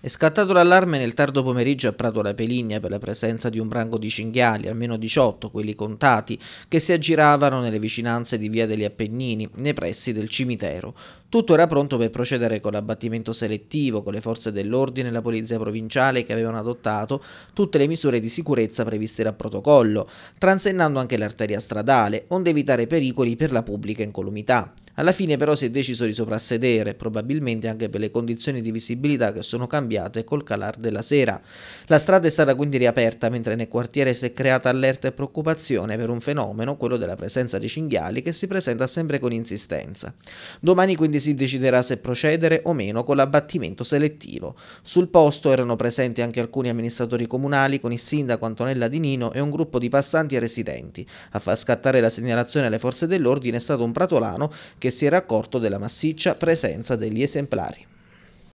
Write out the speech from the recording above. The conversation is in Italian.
È scattato l'allarme nel tardo pomeriggio a Prato La Peligna per la presenza di un branco di cinghiali, almeno 18, quelli contati, che si aggiravano nelle vicinanze di Via degli Appennini, nei pressi del cimitero. Tutto era pronto per procedere con l'abbattimento selettivo, con le forze dell'ordine e la polizia provinciale che avevano adottato tutte le misure di sicurezza previste dal protocollo, transennando anche l'arteria stradale, onde evitare pericoli per la pubblica incolumità. Alla fine però si è deciso di soprassedere, probabilmente anche per le condizioni di visibilità che sono cambiate col calar della sera. La strada è stata quindi riaperta, mentre nel quartiere si è creata allerta e preoccupazione per un fenomeno, quello della presenza di cinghiali, che si presenta sempre con insistenza. Domani quindi si deciderà se procedere o meno con l'abbattimento selettivo. Sul posto erano presenti anche alcuni amministratori comunali con il sindaco Antonella Di Nino e un gruppo di passanti e residenti. A far scattare la segnalazione alle forze dell'ordine è stato un pratolano che che si era accorto della massiccia presenza degli esemplari.